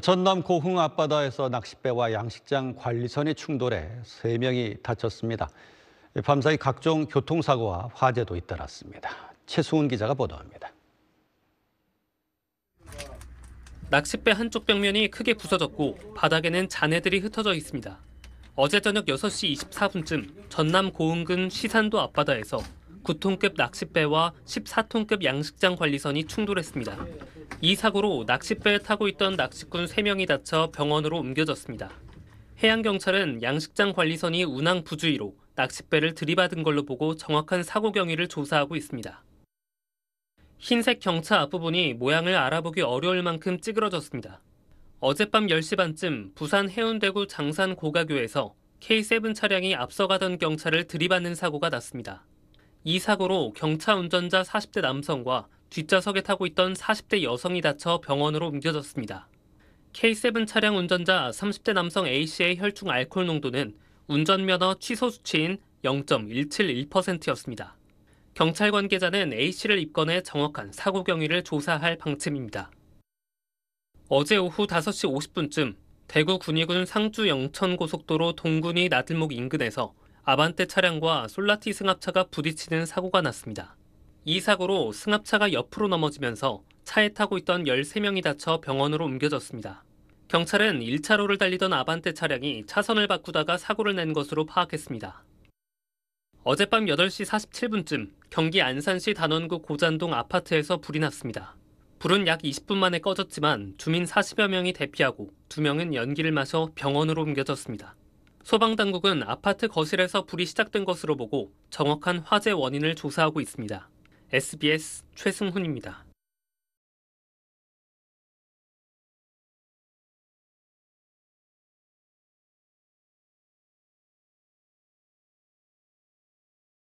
전남 고흥 앞바다에서 낚싯배와 양식장 관리선의충돌에 3명이 다쳤습니다. 밤사이 각종 교통사고와 화재도 잇따랐습니다. 최수훈 기자가 보도합니다. 낚싯배 한쪽 벽면이 크게 부서졌고 바닥에는 잔해들이 흩어져 있습니다. 어제 저녁 6시 24분쯤 전남 고흥군 시산도 앞바다에서 9톤급 낚싯배와 14톤급 양식장 관리선이 충돌했습니다. 이 사고로 낚싯배에 타고 있던 낚시꾼 3명이 다쳐 병원으로 옮겨졌습니다. 해양경찰은 양식장 관리선이 운항 부주의로 낚싯배를 들이받은 걸로 보고 정확한 사고 경위를 조사하고 있습니다. 흰색 경차 앞부분이 모양을 알아보기 어려울 만큼 찌그러졌습니다. 어젯밤 10시 반쯤 부산 해운대구 장산 고가교에서 K7 차량이 앞서가던 경차를 들이받는 사고가 났습니다. 이 사고로 경차 운전자 40대 남성과 뒷좌석에 타고 있던 40대 여성이 다쳐 병원으로 옮겨졌습니다. K7 차량 운전자 30대 남성 A씨의 혈중 알코올 농도는 운전면허 취소 수치인 0.171%였습니다. 경찰 관계자는 A씨를 입건해 정확한 사고 경위를 조사할 방침입니다. 어제 오후 5시 50분쯤 대구 군위군 상주 영천 고속도로 동군이 나들목 인근에서 아반떼 차량과 솔라티 승합차가 부딪히는 사고가 났습니다. 이 사고로 승합차가 옆으로 넘어지면서 차에 타고 있던 13명이 다쳐 병원으로 옮겨졌습니다. 경찰은 1차로를 달리던 아반떼 차량이 차선을 바꾸다가 사고를 낸 것으로 파악했습니다. 어젯밤 8시 47분쯤 경기 안산시 단원구 고잔동 아파트에서 불이 났습니다. 불은 약 20분 만에 꺼졌지만 주민 40여 명이 대피하고 2명은 연기를 마셔 병원으로 옮겨졌습니다. 소방당국은 아파트 거실에서 불이 시작된 것으로 보고 정확한 화재 원인을 조사하고 있습니다. SBS 최승훈입니다.